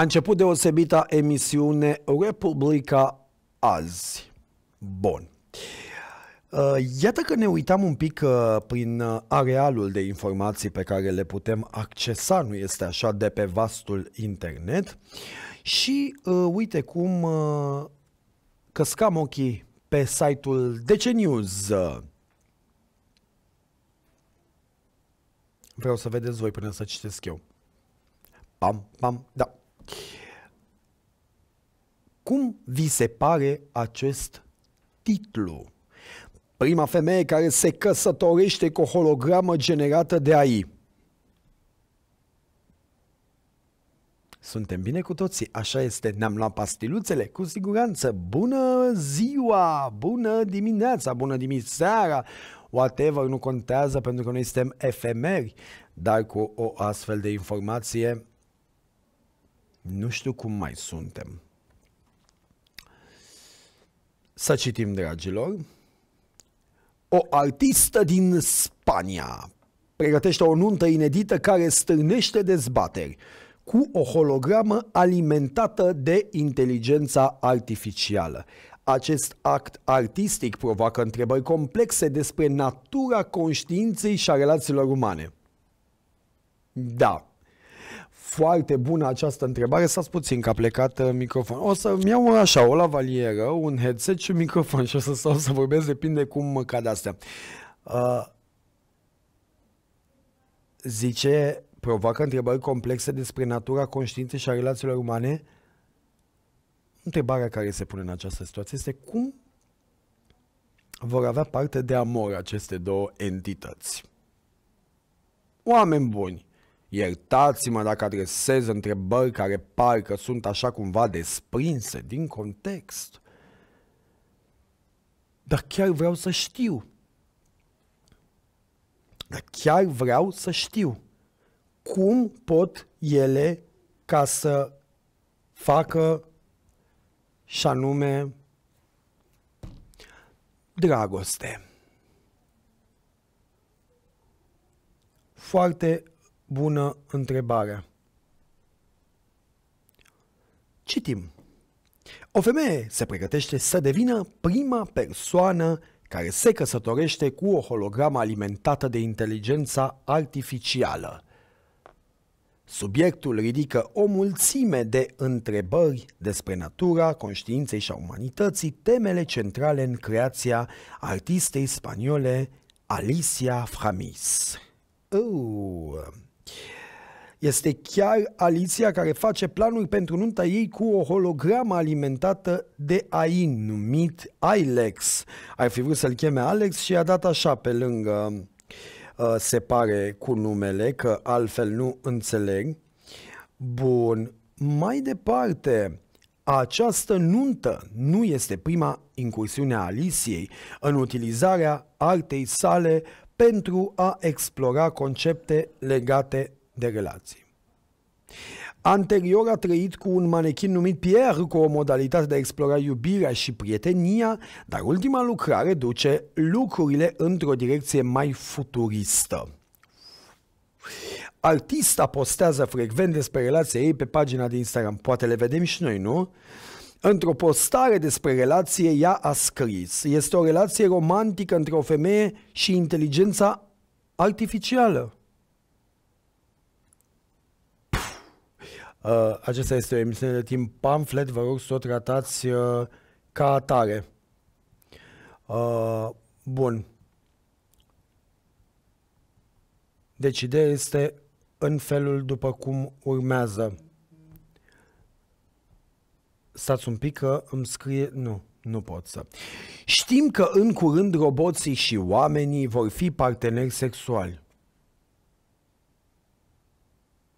A început deosebita emisiune Republica azi. Bun. Uh, iată că ne uitam un pic uh, prin uh, arealul de informații pe care le putem accesa, nu este așa, de pe vastul internet și uite cum căscam ochii pe site-ul DC News. Vreau să vedeți voi până să citesc eu. Pam, pam, da. Cum vi se pare acest titlu? Prima femeie care se căsătorește cu o hologramă generată de AI. Suntem bine cu toții, așa este, ne-am luat pastiluțele, cu siguranță. Bună ziua, bună dimineața, bună dimineața. whatever, nu contează pentru că noi suntem efemeri, dar cu o astfel de informație nu știu cum mai suntem. Să citim, dragilor. O artistă din Spania pregătește o nuntă inedită care stârnește dezbateri cu o hologramă alimentată de inteligența artificială. Acest act artistic provoacă întrebări complexe despre natura conștiinței și a relațiilor umane. Da, foarte bună această întrebare, s-a puțin că a plecat uh, microfonul. O să-mi iau așa o lavalieră, un headset și un microfon și o să stau să vorbesc, depinde cum cad astea. Uh, zice, provoacă întrebări complexe despre natura conștiinței și a relațiilor umane. Întrebarea care se pune în această situație este cum vor avea parte de amor aceste două entități. Oameni buni, Iertați-mă dacă adresez întrebări care par că sunt așa cumva desprinse din context. Dar chiar vreau să știu. Dar chiar vreau să știu cum pot ele ca să facă și anume dragoste. Foarte bună întrebare. Citim. O femeie se pregătește să devină prima persoană care se căsătorește cu o hologramă alimentată de inteligența artificială. Subiectul ridică o mulțime de întrebări despre natura, conștiinței și a umanității, temele centrale în creația artistei spaniole Alicia Framis. Oh. Este chiar Aliția care face planuri pentru nunta ei cu o hologramă alimentată de AIN, numit Alex. Ar fi vrut să-l cheme Alex și a dat așa pe lângă, uh, se pare, cu numele, că altfel nu înțeleg. Bun, mai departe, această nuntă nu este prima incursiune a Alisiei în utilizarea artei sale pentru a explora concepte legate de relații. Anterior a trăit cu un manechin numit Pierre, cu o modalitate de a explora iubirea și prietenia, dar ultima lucrare duce lucrurile într-o direcție mai futuristă. Artista postează frecvent despre relația ei pe pagina de Instagram. Poate le vedem și noi, nu? Într-o postare despre relație, ea a scris Este o relație romantică între o femeie și inteligența artificială. Uh, acesta este o emisiune de timp pamflet, vă rog să o tratați uh, ca atare. Uh, bun. Deci ideea este în felul după cum urmează. Stați un pic că îmi scrie... Nu, nu pot să. Știm că în curând roboții și oamenii vor fi parteneri sexuali.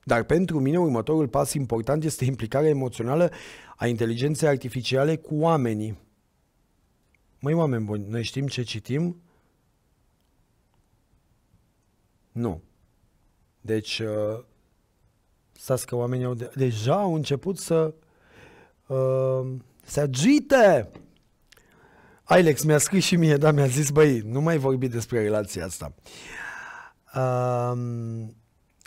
Dar pentru mine următorul pas important este implicarea emoțională a inteligenței artificiale cu oamenii. Măi, oameni buni, noi știm ce citim? Nu. Deci, uh, ă, stați că oamenii au de- deja au început să uh, ehm, se agită. Alex mi-a scris și mie, da, mi-a zis, băi, nu mai vorbi despre relația asta. Uh,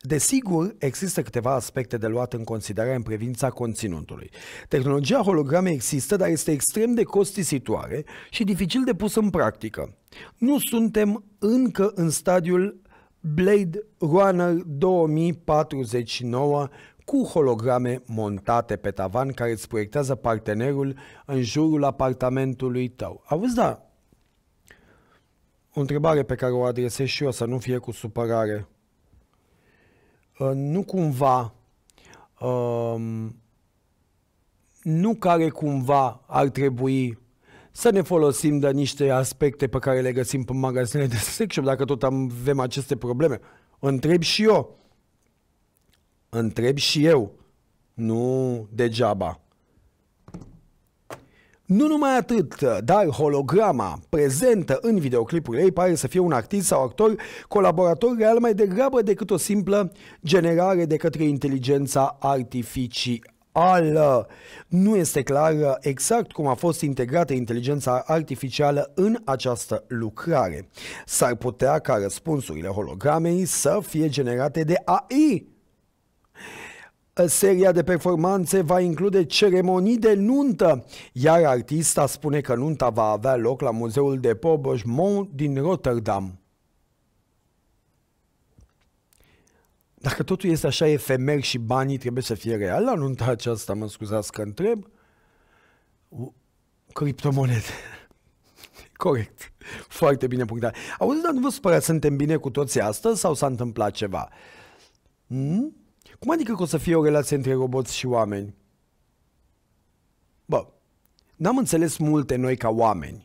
Desigur, există câteva aspecte de luat în considerare în privința conținutului. Tehnologia hologramei există, dar este extrem de costisitoare și dificil de pus în practică. Nu suntem încă în stadiul Blade Runner 2049 cu holograme montate pe tavan care îți proiectează partenerul în jurul apartamentului tău. Auzi, da, o întrebare pe care o adresez și eu să nu fie cu supărare. Uh, nu cumva, um, nu care cumva ar trebui să ne folosim de niște aspecte pe care le găsim pe magazinele de sex shop, dacă tot avem aceste probleme. Întreb și eu întreb și eu, nu degeaba. Nu numai atât, dar holograma prezentă în videoclipurile ei pare să fie un artist sau actor colaborator real mai degrabă decât o simplă generare de către inteligența artificială. Nu este clar exact cum a fost integrată inteligența artificială în această lucrare. S-ar putea ca răspunsurile hologramei să fie generate de AI Seria de performanțe va include ceremonii de nuntă, iar artista spune că nunta va avea loc la Muzeul de Poboj din Rotterdam. Dacă totul este așa efemer și banii trebuie să fie real. la nunta aceasta, mă scuzați că întreb, criptomonede. Corect. Foarte bine punctat. Auzi, dar nu vă supărați, suntem bine cu toții astăzi sau s-a întâmplat ceva? Hmm? Cum adică că o să fie o relație între roboți și oameni? Bă, n-am înțeles multe noi ca oameni.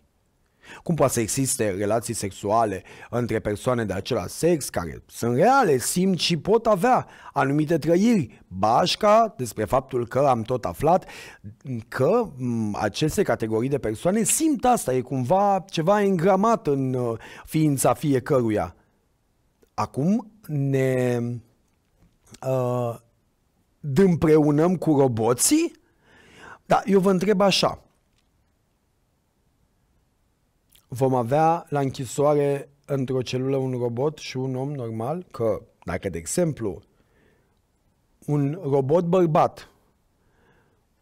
Cum poate să existe relații sexuale între persoane de același sex care sunt reale, simt și pot avea anumite trăiri? Bașca despre faptul că am tot aflat că aceste categorii de persoane simt asta, e cumva ceva îngramat în uh, ființa fiecăruia. Acum ne uh, împreunăm cu roboții? Da, eu vă întreb așa. Vom avea la închisoare într-o celulă un robot și un om normal? Că dacă, de exemplu, un robot bărbat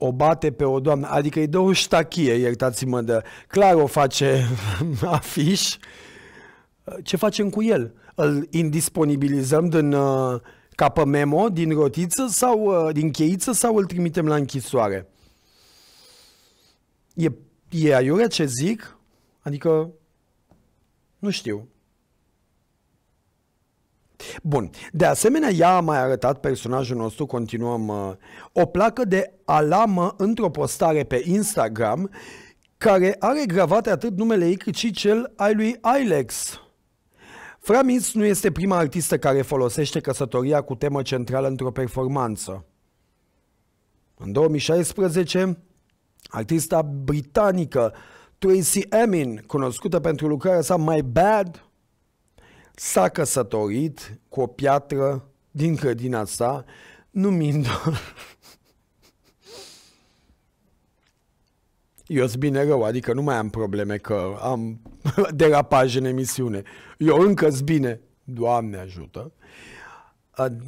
o bate pe o doamnă, adică îi dă o ștachie, iertați-mă de... Clar o face afiș. Ce facem cu el? Îl indisponibilizăm din... Uh, ca pe Memo din rotiță sau uh, din cheiță sau îl trimitem la închisoare? E, e aiurea ce zic? Adică, nu știu. Bun. De asemenea, ea a mai arătat personajul nostru, continuăm, uh, o placă de alamă într-o postare pe Instagram care are gravate atât numele ei cât și cel al lui Alex. Framis nu este prima artistă care folosește căsătoria cu temă centrală într-o performanță. În 2016, artista britanică Tracy Emin, cunoscută pentru lucrarea sa My Bad, s-a căsătorit cu o piatră din grădina sa, numind-o eu sunt bine rău, adică nu mai am probleme că am derapaj în emisiune. Eu încă sunt bine, Doamne ajută.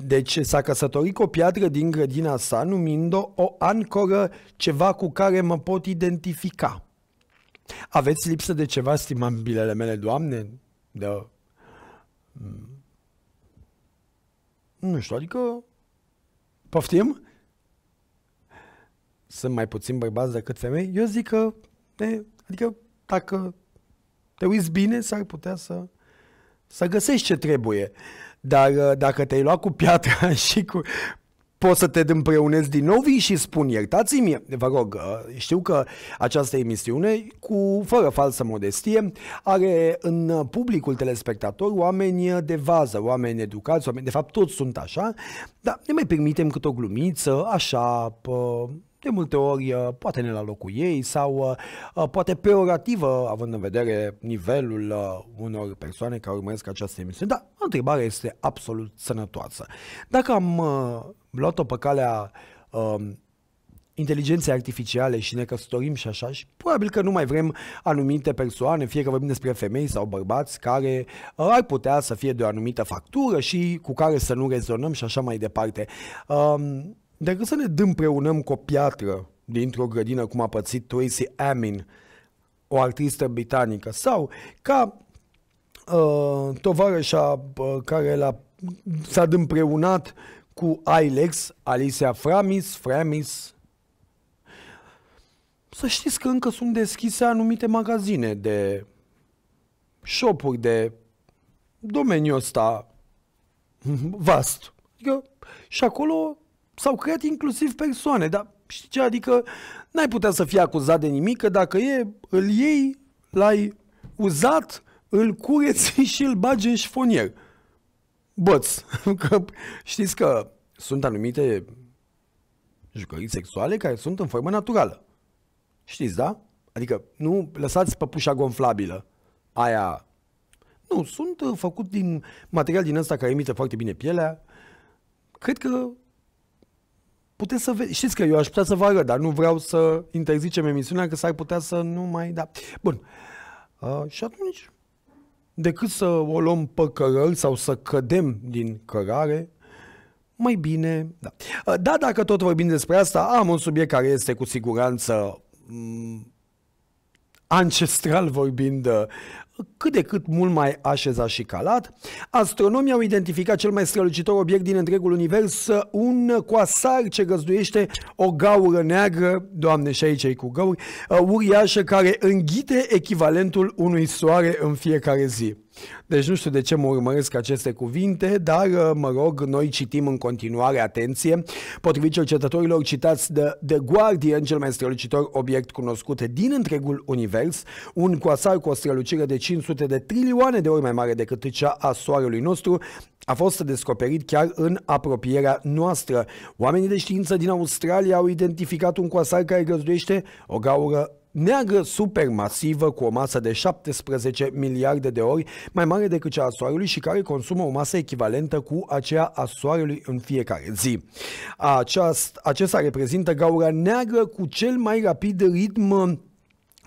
Deci s-a căsătorit cu o piatră din grădina sa, numind-o o ancoră, ceva cu care mă pot identifica. Aveți lipsă de ceva, stimabilele mele, Doamne? De... Mm, nu știu, adică... Poftim? sunt mai puțin bărbați decât femei, eu zic că, e, adică dacă te uiți bine, s-ar putea să, să găsești ce trebuie. Dar uh, dacă te-ai luat cu piatra și cu... Poți să te împreunezi din nou, vii și spun, iertați-mi, vă rog, uh, știu că această emisiune, cu fără falsă modestie, are în publicul telespectator oameni de vază, oameni educați, oameni, de fapt toți sunt așa, dar ne mai permitem câte o glumiță, așa, pă, de multe ori uh, poate ne la locul ei sau uh, uh, poate peorativă, având în vedere nivelul unor persoane care urmăresc această emisiune. Dar întrebarea este absolut sănătoasă. Dacă am luat-o pe calea um, inteligenței artificiale și ne căsătorim și așa și probabil că nu mai vrem anumite persoane, fie că vorbim despre femei sau bărbați care ar putea să fie de o anumită factură și cu care să nu rezonăm și așa mai departe. Um, Decât să ne dăm preunăm cu o piatră dintr-o grădină, cum a pățit Tracy Amin, o artistă britanică, sau ca uh, tovarășa uh, care l-a, s-a dâmpreunat cu Alex, Alicia Framis, Framis, să știți că încă sunt deschise anumite magazine de shopuri de domeniul ăsta vast. Adică, și acolo s-au creat inclusiv persoane, dar știi ce? Adică n-ai putea să fii acuzat de nimic, că dacă e, îl iei, l-ai uzat, îl cureți și îl bagi în șfonier. Băț, că știți că sunt anumite jucării sexuale care sunt în formă naturală. Știți, da? Adică nu lăsați păpușa gonflabilă, aia. Nu, sunt uh, făcut din material din ăsta care emite foarte bine pielea. Cred că puteți să vedeți. Știți că eu aș putea să vă arăt, dar nu vreau să interzicem emisiunea, că s-ar putea să nu mai... Da. Bun. Uh, și atunci, decât să o luăm pe cărări sau să cădem din cărare, mai bine... Da. Uh, da, dacă tot vorbim despre asta, am un subiect care este cu siguranță um, ancestral vorbind uh, cât de cât mult mai așezat și calat. Astronomii au identificat cel mai strălucitor obiect din întregul univers, un coasar ce găzduiește o gaură neagră, doamne și aici e cu gauri, uh, uriașă care înghite echivalentul unui soare în fiecare zi. Deci nu știu de ce mă urmăresc aceste cuvinte, dar uh, mă rog, noi citim în continuare, atenție, potrivit cercetătorilor citați de The Guardian, cel mai strălucitor obiect cunoscut din întregul univers, un coasar cu o strălucire de 500 de trilioane de ori mai mare decât cea a Soarelui nostru, a fost descoperit chiar în apropierea noastră. Oamenii de știință din Australia au identificat un coasar care găzduiește o gaură neagră supermasivă cu o masă de 17 miliarde de ori mai mare decât cea a Soarelui și care consumă o masă echivalentă cu aceea a Soarelui în fiecare zi. Aceast, acesta reprezintă gaura neagră cu cel mai rapid ritm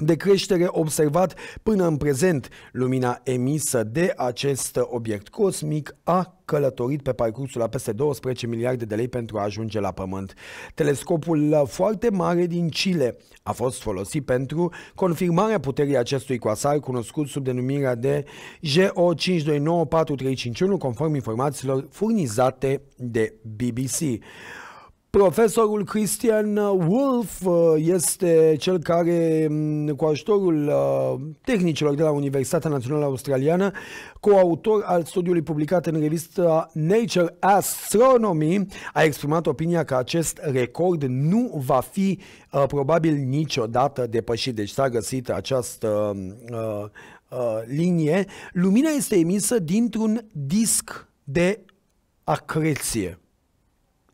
de creștere observat până în prezent. Lumina emisă de acest obiect cosmic a călătorit pe parcursul la peste 12 miliarde de lei pentru a ajunge la Pământ. Telescopul foarte mare din Chile a fost folosit pentru confirmarea puterii acestui coasar cunoscut sub denumirea de GO52943551 conform informațiilor furnizate de BBC. Profesorul Christian Wolf uh, este cel care, mm, cu ajutorul uh, tehnicilor de la Universitatea Națională Australiană, coautor al studiului publicat în revista Nature Astronomy, a exprimat opinia că acest record nu va fi uh, probabil niciodată depășit. Deci s-a găsit această uh, uh, linie. Lumina este emisă dintr-un disc de acreție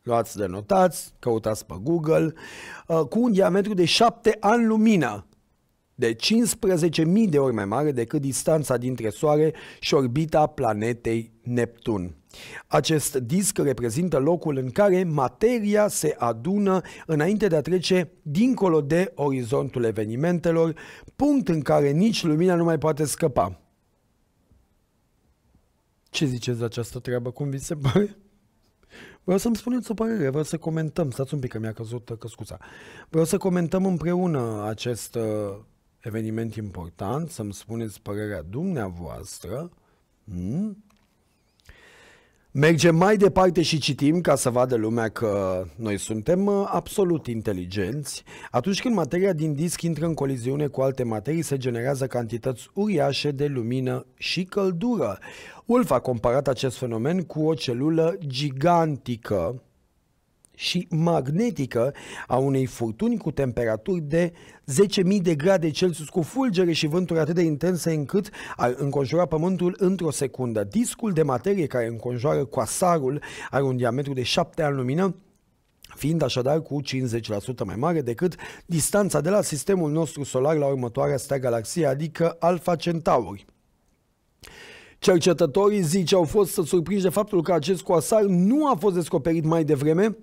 luați de notați, căutați pe Google, uh, cu un diametru de 7 ani lumină, de 15.000 de ori mai mare decât distanța dintre Soare și orbita planetei Neptun. Acest disc reprezintă locul în care materia se adună înainte de a trece dincolo de orizontul evenimentelor, punct în care nici lumina nu mai poate scăpa. Ce ziceți de această treabă? Cum vi se pare? Vreau să-mi spuneți o părere, vreau să comentăm, stați un pic că mi-a căzut uh, căscuța. Vreau să comentăm împreună acest uh, eveniment important, să-mi spuneți părerea dumneavoastră. Mm? Mergem mai departe și citim ca să vadă lumea că noi suntem uh, absolut inteligenți. Atunci când materia din disc intră în coliziune cu alte materii, se generează cantități uriașe de lumină și căldură. Ulf a comparat acest fenomen cu o celulă gigantică și magnetică a unei furtuni cu temperaturi de 10.000 de grade Celsius cu fulgere și vânturi atât de intense încât ar înconjura Pământul într-o secundă. Discul de materie care înconjoară coasarul are un diametru de 7 ani lumină fiind așadar cu 50% mai mare decât distanța de la sistemul nostru solar la următoarea stea galaxie, adică Alpha Centauri. Cercetătorii, zice, au fost surprinși de faptul că acest coasar nu a fost descoperit mai devreme,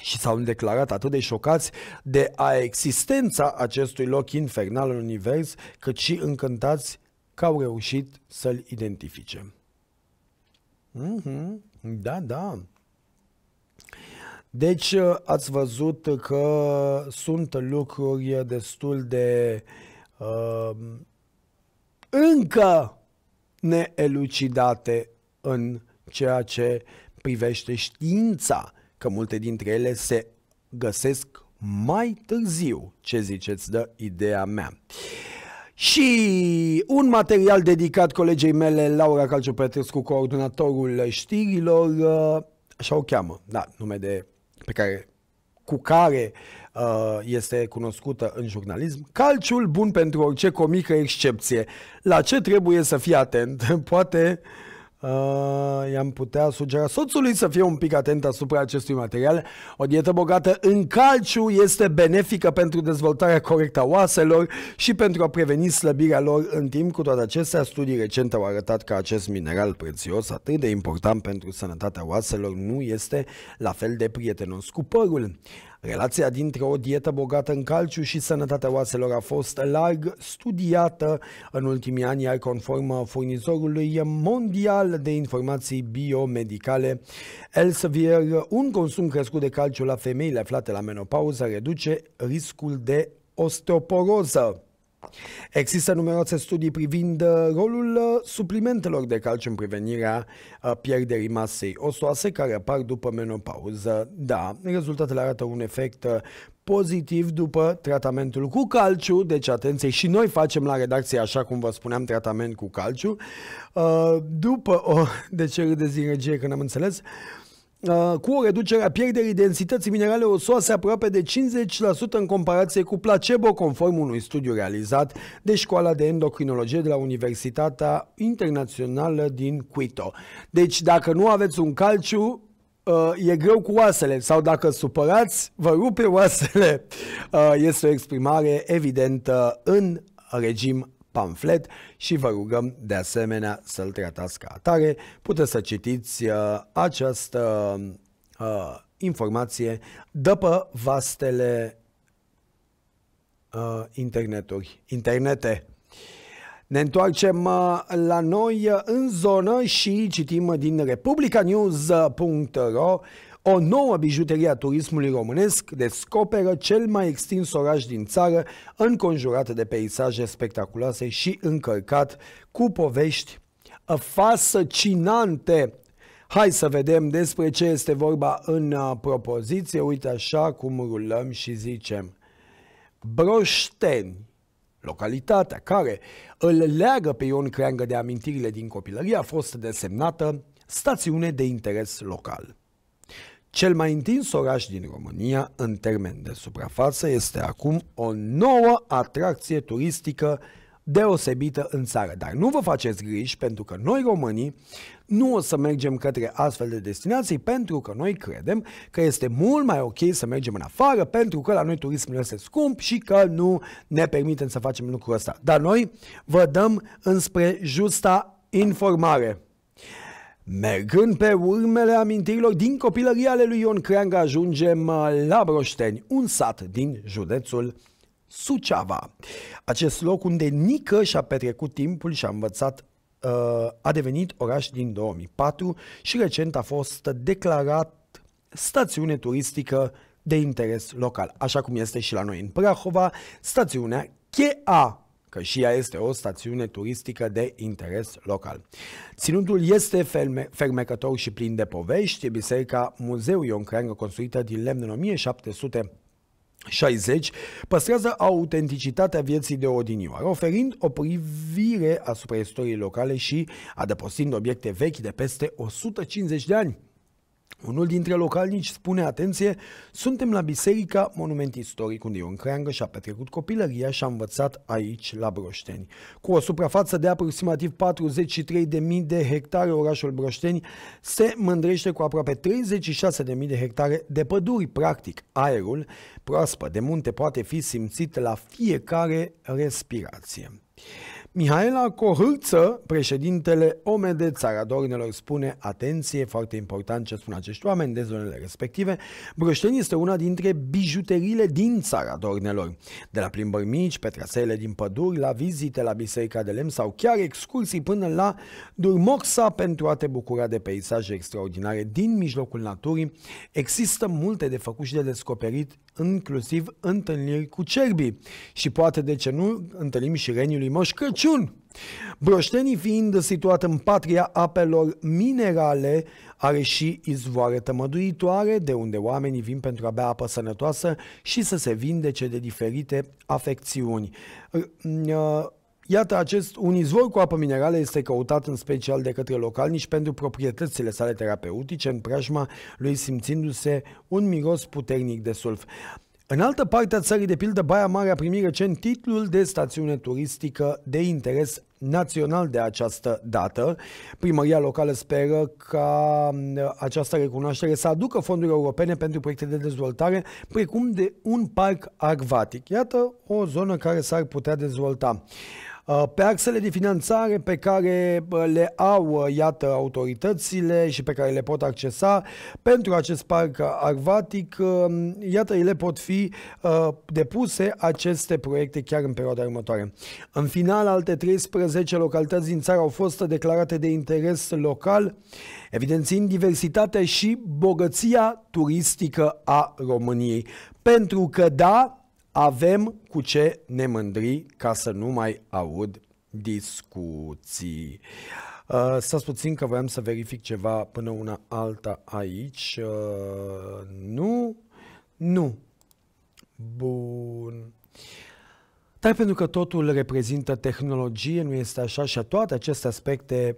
și s-au declarat atât de șocați de a existența acestui loc infernal în univers, cât și încântați că au reușit să-l identifice. Mm-hmm. Da, da. Deci ați văzut că sunt lucruri destul de uh, încă neelucidate în ceea ce privește știința că multe dintre ele se găsesc mai târziu. Ce ziceți de ideea mea? Și un material dedicat colegei mele, Laura Calciu Petrescu, coordonatorul știrilor, uh, așa o cheamă, da, nume de, pe care, cu care uh, este cunoscută în jurnalism. Calciul bun pentru orice comică excepție. La ce trebuie să fii atent? Poate uh, Uh, i-am putea sugera soțului să fie un pic atent asupra acestui material. O dietă bogată în calciu este benefică pentru dezvoltarea corectă a oaselor și pentru a preveni slăbirea lor în timp. Cu toate acestea, studii recente au arătat că acest mineral prețios, atât de important pentru sănătatea oaselor, nu este la fel de prietenos cu părul. Relația dintre o dietă bogată în calciu și sănătatea oaselor a fost larg studiată în ultimii ani, iar conform furnizorului mondial de informații biomedicale Elsevier, un consum crescut de calciu la femeile aflate la menopauză reduce riscul de osteoporoză. Există numeroase studii privind uh, rolul uh, suplimentelor de calciu în prevenirea uh, pierderii masei osoase care apar după menopauză. Da, rezultatele arată un efect pozitiv după tratamentul cu calciu, deci atenție și noi facem la redacție, așa cum vă spuneam, tratament cu calciu, după o, de ce râdeți din regie că n-am înțeles, Uh, cu o reducere a pierderii densității minerale osoase aproape de 50% în comparație cu placebo, conform unui studiu realizat de Școala de Endocrinologie de la Universitatea Internațională din Quito. Deci, dacă nu aveți un calciu, uh, e greu cu oasele sau dacă supărați, vă rupe oasele. Uh, este o exprimare evidentă în regim pamflet și vă rugăm de asemenea să-l tratați ca atare. Puteți să citiți uh, această uh, informație după vastele uh, interneturi, internete. Ne întoarcem uh, la noi uh, în zonă și citim din republicanews.ro o nouă bijuterie a turismului românesc descoperă cel mai extins oraș din țară, înconjurat de peisaje spectaculoase și încărcat cu povești fascinante. Hai să vedem despre ce este vorba în propoziție. Uite așa cum rulăm și zicem. Broșteni, localitatea care îl leagă pe Ion Creangă de amintirile din copilărie, a fost desemnată stațiune de interes local. Cel mai întins oraș din România în termen de suprafață este acum o nouă atracție turistică deosebită în țară. Dar nu vă faceți griji pentru că noi românii nu o să mergem către astfel de destinații pentru că noi credem că este mult mai ok să mergem în afară pentru că la noi turismul este scump și că nu ne permitem să facem lucrul ăsta. Dar noi vă dăm înspre justa informare. Mergând pe urmele amintirilor din copilăria ale lui Ion Creangă ajungem la Broșteni, un sat din județul Suceava. Acest loc unde Nică și-a petrecut timpul și a învățat uh, a devenit oraș din 2004 și recent a fost declarat stațiune turistică de interes local, așa cum este și la noi în Prahova, stațiunea Chea că și ea este o stațiune turistică de interes local. Ținutul este ferme, fermecător și plin de povești. Biserica Muzeu Ion Creangă, construită din lemn în 1700 60 păstrează autenticitatea vieții de odinioară, oferind o privire asupra istoriei locale și adăpostind obiecte vechi de peste 150 de ani. Unul dintre localnici spune, atenție, suntem la Biserica Monument Istoric, unde Ion Creangă și-a petrecut copilăria și a învățat aici, la Broșteni. Cu o suprafață de aproximativ 43.000 de hectare, orașul Broșteni se mândrește cu aproape 36.000 de hectare de păduri. Practic, aerul proaspăt de munte poate fi simțit la fiecare respirație. Mihaela Cohârță, președintele OME de Țara Dornelor, spune atenție, foarte important ce spun acești oameni de zonele respective. Brășteni este una dintre bijuteriile din Țara Dornelor. De la plimbări mici, pe traseele din păduri, la vizite la Biserica de Lemn sau chiar excursii până la Durmoxa pentru a te bucura de peisaje extraordinare din mijlocul naturii, există multe de făcut și de descoperit, inclusiv întâlniri cu cerbii. Și poate, de ce nu, întâlnim și reniului Moș Crăciun Crăciun. Broștenii fiind situat în patria apelor minerale, are și izvoare tămăduitoare, de unde oamenii vin pentru a bea apă sănătoasă și să se vindece de diferite afecțiuni. Uh, iată, acest un izvor cu apă minerală este căutat în special de către localnici pentru proprietățile sale terapeutice, în preajma lui simțindu-se un miros puternic de sulf. În altă parte a țării, de pildă, Baia Mare a primit recent titlul de stațiune turistică de interes național de această dată. Primăria locală speră ca această recunoaștere să aducă fonduri europene pentru proiecte de dezvoltare, precum de un parc acvatic. Iată o zonă care s-ar putea dezvolta. Uh, pe axele de finanțare pe care uh, le au, uh, iată, autoritățile și pe care le pot accesa pentru acest parc arvatic, um, iată, ele pot fi depuse aceste proiecte chiar în perioada următoare. În final, alte 13 localități din țară au fost declarate de interes local, evidențiind diversitatea și bogăția turistică a României. Pentru că, da, avem cu ce ne mândri ca să nu mai aud discuții. Uh, să puțin că voiam să verific ceva până una alta aici. Uh, nu, nu. Bun. Dar pentru că totul reprezintă tehnologie, nu este așa și toate aceste aspecte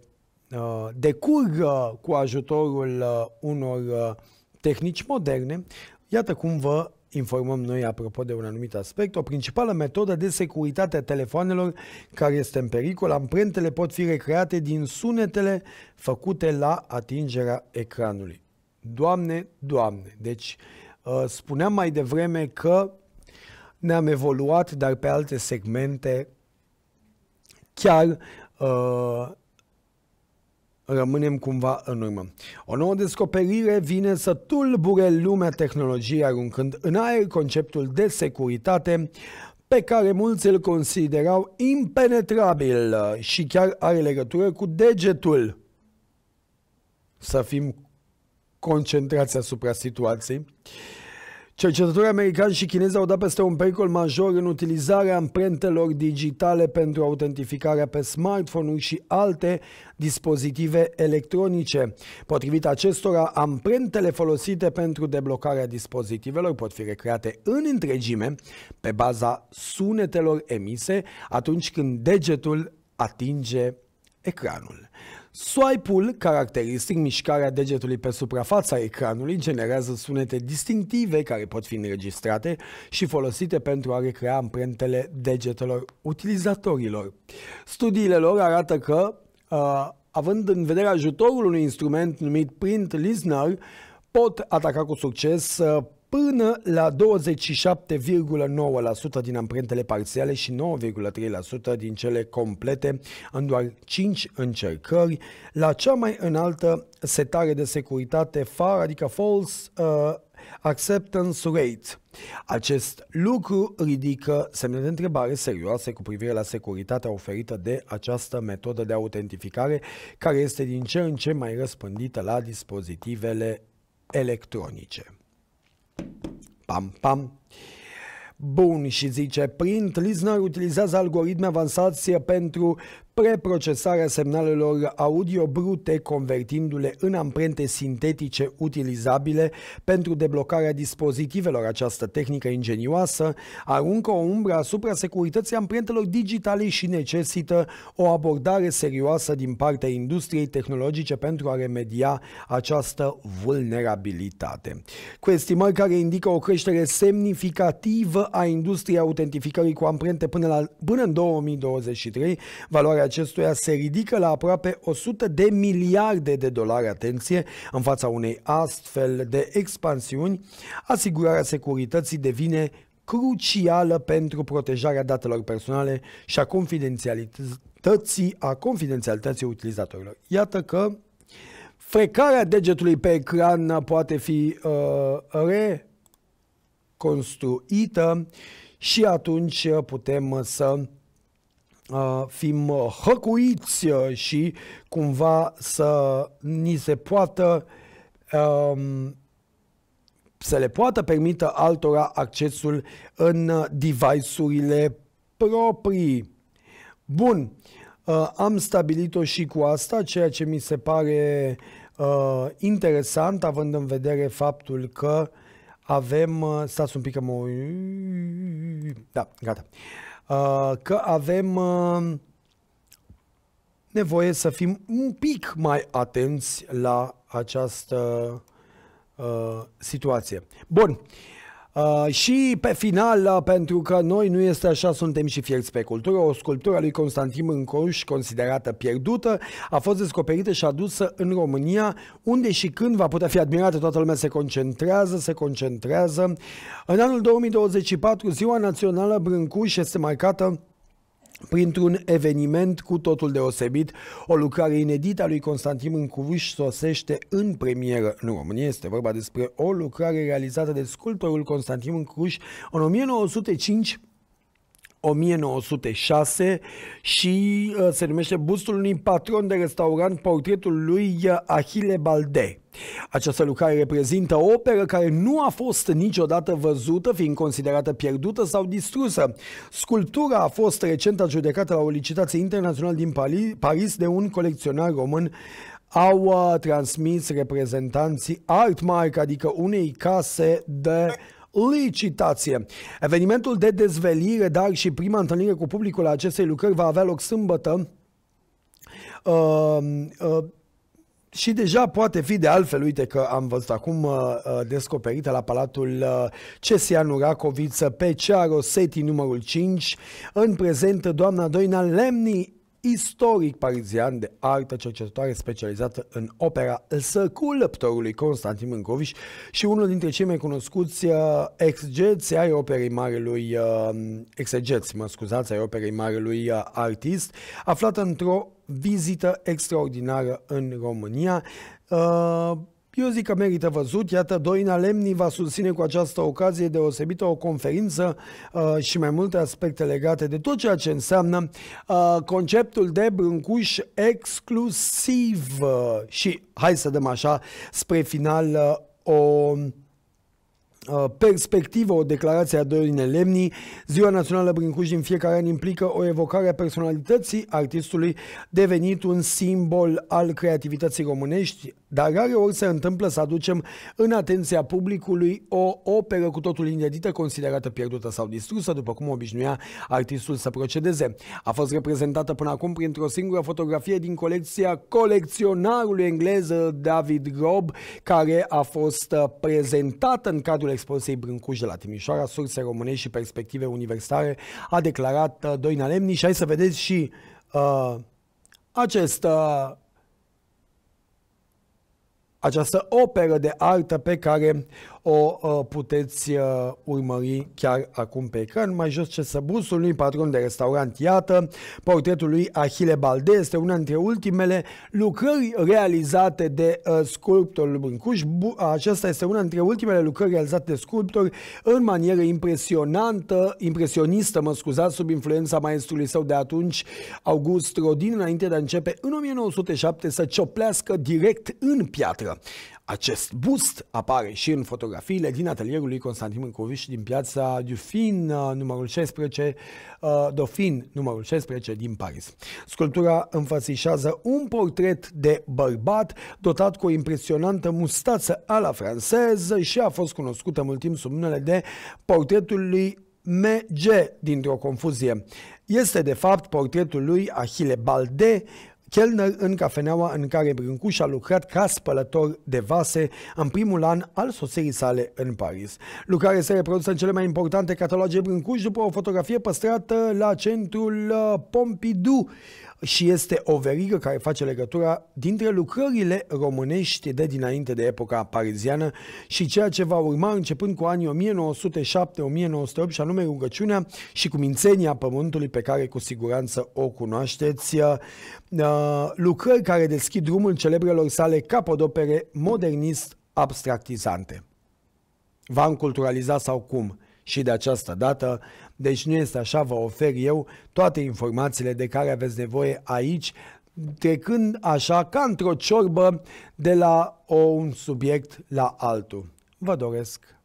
uh, decurg cu ajutorul uh, unor uh, tehnici moderne. Iată cum vă informăm noi apropo de un anumit aspect, o principală metodă de securitate a telefoanelor care este în pericol, amprentele pot fi recreate din sunetele făcute la atingerea ecranului. Doamne, doamne! Deci, ă, spuneam mai devreme că ne-am evoluat, dar pe alte segmente chiar ă, rămânem cumva în urmă. O nouă descoperire vine să tulbure lumea tehnologiei aruncând în aer conceptul de securitate pe care mulți îl considerau impenetrabil și chiar are legătură cu degetul. Să fim concentrați asupra situației. Cercetătorii americani și chinezi au dat peste un pericol major în utilizarea amprentelor digitale pentru autentificarea pe smartphone-uri și alte dispozitive electronice. Potrivit acestora, amprentele folosite pentru deblocarea dispozitivelor pot fi recreate în întregime pe baza sunetelor emise atunci când degetul atinge ecranul. Swipe-ul, caracteristic mișcarea degetului pe suprafața ecranului, generează sunete distinctive care pot fi înregistrate și folosite pentru a recrea amprentele degetelor utilizatorilor. Studiile lor arată că, uh, având în vedere ajutorul unui instrument numit Print Listener, pot ataca cu succes uh, până la 27,9% din amprentele parțiale și 9,3% din cele complete în doar 5 încercări, la cea mai înaltă setare de securitate FAR, adică False uh, Acceptance Rate. Acest lucru ridică semne de întrebare serioase cu privire la securitatea oferită de această metodă de autentificare, care este din ce în ce mai răspândită la dispozitivele electronice. Pam, pam. Bun, și zice, print, Lizner utilizează algoritme avansați pentru preprocesarea semnalelor audio brute, convertindu-le în amprente sintetice utilizabile pentru deblocarea dispozitivelor. Această tehnică ingenioasă aruncă o umbră asupra securității amprentelor digitale și necesită o abordare serioasă din partea industriei tehnologice pentru a remedia această vulnerabilitate. Cu estimări care indică o creștere semnificativă a industriei autentificării cu amprente până, la, până în 2023, valoarea acestuia se ridică la aproape 100 de miliarde de dolari, atenție, în fața unei astfel de expansiuni, asigurarea securității devine crucială pentru protejarea datelor personale și a confidențialității, a confidențialității utilizatorilor. Iată că frecarea degetului pe ecran poate fi uh, reconstruită și atunci putem să Uh, fim uh, hăcuiți uh, și cumva să ni se poată um, să le poată permită altora accesul în device-urile proprii. Bun, am stabilit-o și cu asta, ceea ce mi se pare interesant, având în vedere faptul că avem, stați un pic că mă... Da, gata. Uh, că avem uh, nevoie să fim un pic mai atenți la această uh, situație. Bun. Uh, și pe final, uh, pentru că noi nu este așa, suntem și fierți pe cultură, o sculptură a lui Constantin Mâncoș, considerată pierdută, a fost descoperită și adusă în România, unde și când va putea fi admirată, toată lumea se concentrează, se concentrează. În anul 2024, Ziua Națională Brâncuș este marcată printr-un eveniment cu totul deosebit, o lucrare inedită a lui Constantin Mâncuruș sosește în premieră în România. Este vorba despre o lucrare realizată de sculptorul Constantin Mâncuruș în 1905 1906 și uh, se numește Bustul unui patron de restaurant, portretul lui uh, Achille Balde. Această lucrare reprezintă o operă care nu a fost niciodată văzută, fiind considerată pierdută sau distrusă. Sculptura a fost recent adjudecată la o licitație internațională din Paris de un colecționar român au uh, transmis reprezentanții Artmark, adică unei case de licitație. Evenimentul de dezvelire, dar și prima întâlnire cu publicul a acestei lucrări va avea loc sâmbătă. Uh, uh, și deja poate fi de altfel, uite că am văzut acum uh, uh descoperită la Palatul uh, Cesianu Racoviță pe Cearo Seti numărul 5, în prezent doamna Doina Lemni istoric parizian de artă, cercetătoare specializată în opera Săcul lăptorului Constantin Mâncoviș și unul dintre cei mai cunoscuți uh, exegeți ai operei marelui, uh, exegeți, mă scuzați, ai operei marelui uh, artist, aflat într-o vizită extraordinară în România. Uh, eu zic că merită văzut. Iată, Doina Lemni va susține cu această ocazie deosebită o conferință uh, și mai multe aspecte legate de tot ceea ce înseamnă uh, conceptul de brâncuș exclusiv. și hai să dăm așa spre final uh, o uh, perspectivă, o declarație a Dorine Lemni. Ziua Națională Brincuș din fiecare an implică o evocare a personalității artistului devenit un simbol al creativității românești, dar rare ori se întâmplă să aducem în atenția publicului o operă cu totul inedită, considerată pierdută sau distrusă, după cum obișnuia artistul să procedeze. A fost reprezentată până acum printr-o singură fotografie din colecția colecționarului englez David Grob, care a fost uh, prezentată în cadrul expoziției Brâncuș de la Timișoara, surse românești și perspective universitare, a declarat uh, Doina Și Hai să vedeți și uh, acest... Uh, această operă de artă pe care o uh, puteți uh, urmări chiar acum pe ecran. Mai jos ce să busul lui patron de restaurant, iată, portretul lui Achille Balde este una dintre ultimele lucrări realizate de uh, sculptorul Brâncuș. Bu- aceasta este una dintre ultimele lucrări realizate de sculptor în manieră impresionantă, impresionistă, mă scuzați, sub influența maestrului său de atunci, August Rodin, înainte de a începe în 1907 să cioplească direct în piatră. Acest bust apare și în fotografiile din atelierul lui Constantin Mâncoviș din piața Dufin, uh, numărul 16, uh, Dofin, numărul 16 din Paris. Sculptura înfățișează un portret de bărbat dotat cu o impresionantă mustață a la franceză și a fost cunoscută mult timp sub numele de portretul lui MG dintr-o confuzie. Este de fapt portretul lui Achille Balde, chelner în cafeneaua în care Brâncuș a lucrat ca spălător de vase în primul an al soției sale în Paris. Lucrarea se reprodusă în cele mai importante cataloge Brâncuș după o fotografie păstrată la centrul uh, Pompidou și este o verigă care face legătura dintre lucrările românești de dinainte de epoca pariziană și ceea ce va urma începând cu anii 1907-1908 și anume rugăciunea și mințenia pământului pe care cu siguranță o cunoașteți, uh, lucrări care deschid drumul celebrelor sale capodopere modernist abstractizante. am culturalizat sau cum? și de această dată. Deci nu este așa, vă ofer eu toate informațiile de care aveți nevoie aici, trecând așa ca într-o ciorbă de la un subiect la altul. Vă doresc